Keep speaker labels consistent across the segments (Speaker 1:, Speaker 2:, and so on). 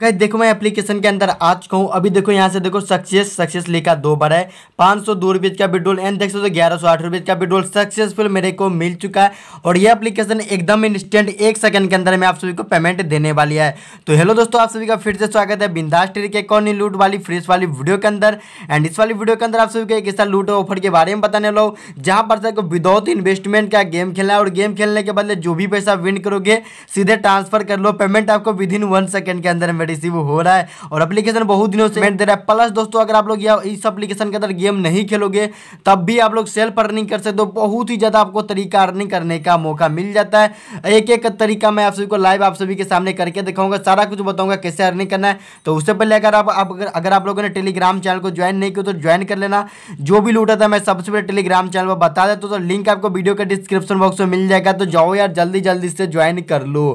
Speaker 1: तो देखो मैं एप्लीकेशन के अंदर आ चुका हूँ अभी देखो यहाँ से देखो सक्सेस सक्सेस लिखा दो बार है पाँच सौ दो रुपये का पेट्रोल एंड देख सकते हो ग्यारह सौ आठ रुपये का पेट्रोल सक्सेसफुल मेरे को मिल चुका है और ये एप्लीकेशन एकदम इंस्टेंट एक सेकंड के अंदर मैं आप सभी को पेमेंट देने वाली है तो हेलो दोस्तों आप सभी का फिर से स्वागत है बिंदास ट्री के कौन लूट वाली फ्रेश वाली वीडियो के अंदर एंड इस वाली वीडियो के अंदर आप सभी को एक ऐसा लूट ऑफर के बारे में बताने लो जहाँ पर सबको विदाउट इन्वेस्टमेंट का गेम खेलना है और गेम खेलने के बदले जो भी पैसा विन करोगे सीधे ट्रांसफर कर लो पेमेंट आपको विद इन वन सेकेंड के अंदर में रिसीव हो रहा है और एप्लीकेशन बहुत दिनों से दे रहा है प्लस दोस्तों अगर आप लोग इस एप्लीकेशन के अंदर गेम नहीं खेलोगे तब भी आप लोग सेल्फ अर्निंग कर सकते हो बहुत ही ज़्यादा आपको तरीका अर्निंग करने का मौका मिल जाता है एक एक तरीका मैं आप सभी को लाइव आप सभी के सामने करके दिखाऊंगा सारा कुछ बताऊंगा कैसे अर्निंग करना है तो उससे पहले अगर आप अगर आप लोगों ने टेलीग्राम चैनल को ज्वाइन नहीं किया तो ज्वाइन कर लेना जो भी लूटा था तो मैं सबसे पहले टेलीग्राम चैनल पर बता देता हूँ तो लिंक आपको वीडियो के डिस्क्रिप्शन बॉक्स में मिल जाएगा तो जाओ यार जल्दी जल्दी से ज्वाइन कर लो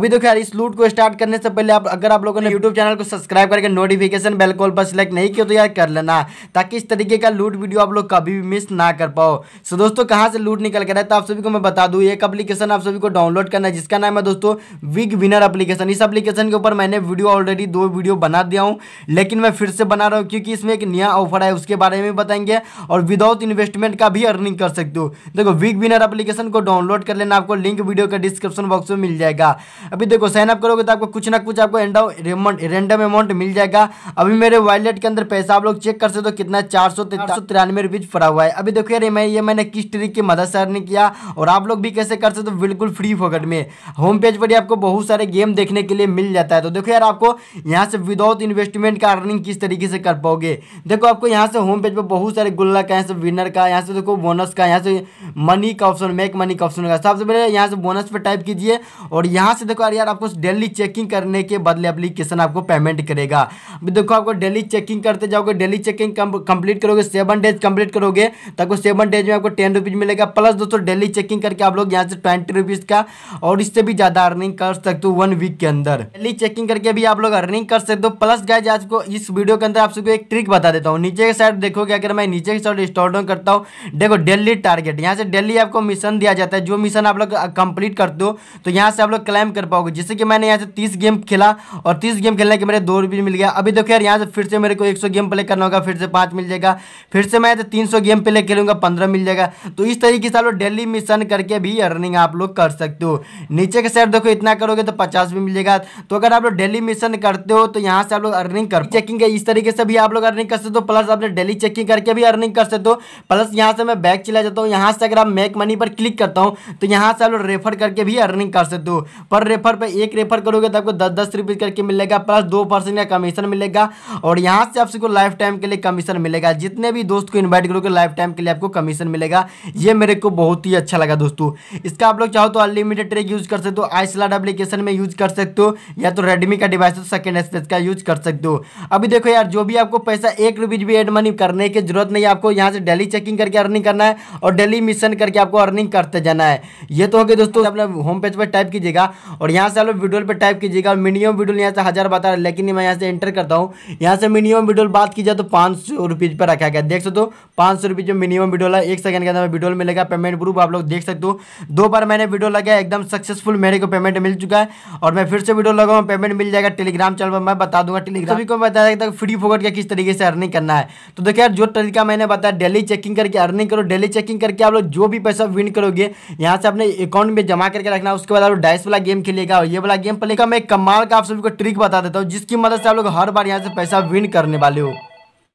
Speaker 1: अभी तो खैर इस लूट को स्टार्ट करने से पहले आप अगर आप लोगों ने यूट्यूब चैनल को सब्सक्राइब करके नोटिफिकेशन बेल कॉल पर सिलेक्ट नहीं किया तो यार कर लेना ताकि इस तरीके का लूट वीडियो आप लोग कभी भी मिस ना कर पाओ सो दोस्तों कहाँ से लूट निकल कर है तो आप सभी को मैं बता दूँ एक अपलीकेशन आप सभी को डाउनलोड करना है जिसका नाम है दोस्तों विग विनर अपलीकेशन इस अपलीकेशन के ऊपर मैंने वीडियो ऑलरेडी दो वीडियो बना दिया हूँ लेकिन मैं फिर से बना रहा हूँ क्योंकि इसमें एक नया ऑफर है उसके बारे में बताएंगे और विदाउट इन्वेस्टमेंट का भी अर्निंग कर सकते हो देखो विग विनर अपलीकेशन को डाउनलोड कर लेना आपको लिंक वीडियो का डिस्क्रिप्शन बॉक्स में मिल जाएगा अभी देखो साइन अप करोगे तो आपको कुछ ना कुछ आपको एंड रेमंड रेंडम अमाउंट मिल जाएगा अभी मेरे वॉलेट के अंदर पैसा आप लोग चेक कर सकते हो कितना चार सौ तिरानवे रुपीज़ पड़ा हुआ है अभी देखो यार मैं ये मैंने किस ट्रिक की मदद से अर्निंग किया और आप लोग भी कैसे कर सकते हो बिल्कुल फ्री फोकट में होम पेज पर ही आपको बहुत सारे गेम देखने के लिए मिल जाता है तो देखो यार आपको यहाँ से विदाउट इन्वेस्टमेंट का अर्निंग किस तरीके से कर पाओगे देखो आपको यहाँ से होम पेज पर बहुत सारे गुल्ला का यहाँ से विनर का यहाँ से देखो बोनस का यहाँ से मनी का ऑप्शन मेक मनी का ऑप्शन होगा सबसे पहले यहाँ से बोनस पर टाइप कीजिए और यहाँ से देखो यार आपको डेली चेकिंग करने के बदले एप्लीकेशन आपको पेमेंट करेगा अभी देखो आपको डेली चेकिंग करते जाओगे डेली चेकिंग कंप्लीट करोगे सेवन डेज कंप्लीट करोगे तो आपको सेवन डेज में आपको टेन रुपीज़ मिलेगा प्लस दोस्तों डेली चेकिंग करके आप लोग यहाँ से ट्वेंटी रुपीज़ का और इससे भी ज़्यादा अर्निंग कर सकते हो वन वीक के अंदर डेली चेकिंग करके भी आप लोग अर्निंग कर सकते हो प्लस गाइज आपको इस वीडियो के अंदर आप सबको एक ट्रिक बता देता हूँ नीचे के साइड देखोगे अगर मैं नीचे की साइड स्टॉल डाउन करता हूँ देखो डेली टारगेट यहाँ से डेली आपको मिशन दिया जाता है जो मिशन आप लोग कंप्लीट करते हो तो यहाँ से आप लोग क्लाइम कर पाओगे जैसे कि मैंने यहाँ से तीस गेम खेला और और तीस गेम खेलने के मेरे दो रुपये मिल गया अभी देखो यार यहाँ से फिर से मेरे को एक सौ गेम प्ले करना होगा फिर से पाँच मिल जाएगा फिर से मैं तीन सौ गेम प्ले खेलूंगा पंद्रह मिल जाएगा तो इस तरीके से आप लोग डेली मिशन करके भी अर्निंग आप लोग कर सकते हो नीचे के साइड देखो इतना करोगे तो पचास भी मिल जाएगा तो अगर आप लोग डेली मिशन करते हो तो यहाँ से आप लोग अर्निंग कर चेकिंग इस तरीके से भी आप लोग अर्निंग कर सकते हो प्लस आप लोग डेली चेकिंग करके भी अर्निंग कर सकते हो प्लस यहाँ से मैं बैक चला जाता हूँ यहाँ से अगर आप मेक मनी पर क्लिक करता हूँ तो यहाँ से आप लोग रेफर करके भी अर्निंग कर सकते हो पर रेफर पर एक रेफर करोगे तो आपको दस दस रुपये करके मिलेगा प्लस दो परसेंट का कमीशन मिलेगा और यहाँ से आपको लाइफ टाइम के लिए कमीशन मिलेगा जितने भी दोस्त को इन्वाइट करोगे लाइफ टाइम के लिए आपको कमीशन मिलेगा ये मेरे को बहुत ही अच्छा लगा दोस्तों इसका आप लोग चाहो तो अनलिमिटेड ट्रेक यूज कर सकते हो आइसलाड एप्लीकेशन में यूज कर सकते हो या तो रेडमी का डिवाइस सेकेंड स्पेस का यूज कर सकते हो अभी देखो यार जो भी आपको पैसा एक रुपीज भी एड मनी करने की जरूरत नहीं आपको यहाँ से डेली चेकिंग करके अर्निंग करना है और डेली मिशन करके आपको अर्निंग करते जाना है ये तो हो गया दोस्तों आप होम पेज पर टाइप कीजिएगा और यहाँ से आप लोग वीडियो पर टाइप कीजिएगा और मिनिमम वीडियो यहाँ से हज़ार बता रहा लेकिन मैं यहाँ से एंटर करता हूँ यहाँ से मिनिमम विडोल बात की जाए तो पाँच सौ रुपीज़ पर रखा गया देख सकते हो पाँच सौ रुपीज़ जो मिनिमम विडोल है एक सेकंड के अंदर विडोल मिलेगा पेमेंट प्रूफ आप लोग देख सकते हो दो बार मैंने वीडियो लगाया एकदम सक्सेसफुल मेरे को पेमेंट मिल चुका है और मैं फिर से वीडियो लगाऊँ पेमेंट मिल जाएगा टेलीग्राम चैनल पर मैं बता दूंगा टेलीग्राम सभी को बताया जाएगा फ्री फोकट का किस तरीके से अर्निंग करना है तो देखिए यार जो तरीका मैंने बताया डेली चेकिंग करके अर्निंग करो डेली चेकिंग करके आप लोग जो भी पैसा विन करोगे यहाँ से अपने अकाउंट में जमा करके रखना उसके बाद आप डाइस वाला गेम खेलेगा और ये वाला गेम पलेगा मैं कमाल का आप सभी को ट्रिक बता देता हूँ जिसकी मदद से आप लोग हर बार यहाँ से पैसा विन करने वाले हो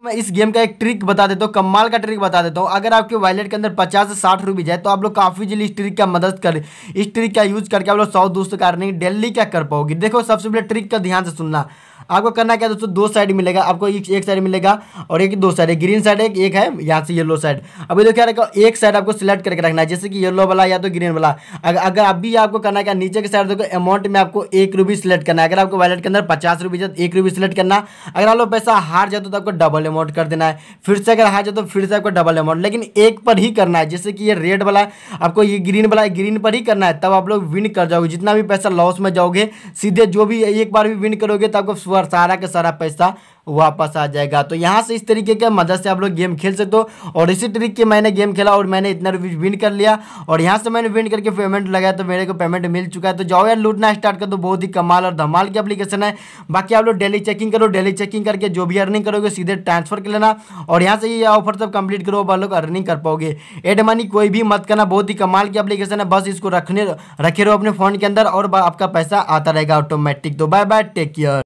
Speaker 1: मैं इस गेम का एक ट्रिक बता देता हूँ कमाल का ट्रिक बता देता हूँ अगर आपके वॉलेट के अंदर पचास से साठ रुपीज है तो आप लोग काफ़ी जल्दी इस ट्रिक का मदद कर इस ट्रिक का यूज करके आप लोग सौ दोस्तों का अर्निंग डेली क्या कर पाओगे देखो सबसे पहले ट्रिक का ध्यान से सुनना आपको करना क्या दोस्तों दो साइड मिलेगा आपको एक साइड मिलेगा और एक दो साइड ग्रीन साइड एक एक है यहाँ से येलो साइड अभी देखो यार एक साइड आपको सिलेक्ट करके रखना है जैसे कि येलो वाला या तो ग्रीन वाला अगर अभी आपको करना क्या नीचे के साइड देखो अमाउंट में आपको एक रुपये सिलेक्ट करना है अगर आपको वैलेट के अंदर पचास रुपये तो एक रुपये सिलेक्ट करना अगर आप लोग पैसा हार जाए तो आपको डबल अमाउंट कर देना है फिर से अगर हार जाए तो फिर से आपको डबल अमाउंट लेकिन एक पर ही करना है जैसे कि ये रेड वाला आपको ये ग्रीन वाला ग्रीन पर ही करना है तब आप लोग विन कर जाओगे जितना भी पैसा लॉस में जाओगे सीधे जो भी एक बार भी विन करोगे तो आपको पर सारा का सारा पैसा वापस आ जाएगा तो यहाँ से इस तरीके के मदद से आप लोग गेम खेल सकते हो और इसी तरीके के मैंने गेम खेला और मैंने इतना रुपीज़ विन कर लिया और यहाँ से मैंने विन करके पेमेंट लगाया तो मेरे को पेमेंट मिल चुका है तो जाओ यार लूटना स्टार्ट कर दो बहुत ही कमाल और धमाल की एप्लीकेशन है बाकी आप लोग डेली चेकिंग करो डेली चेकिंग करके जो भी अर्निंग करोगे सीधे ट्रांसफर कर लेना और यहाँ से ये ऑफर सब कंप्लीट करो आप लोग अर्निंग कर पाओगे एड मनी कोई भी मत करना बहुत ही कमाल की अप्लीकेशन है बस इसको रखने रखे रहो अपने फ़ोन के अंदर और आपका पैसा आता रहेगा ऑटोमेटिक तो बाय बाय टेक केयर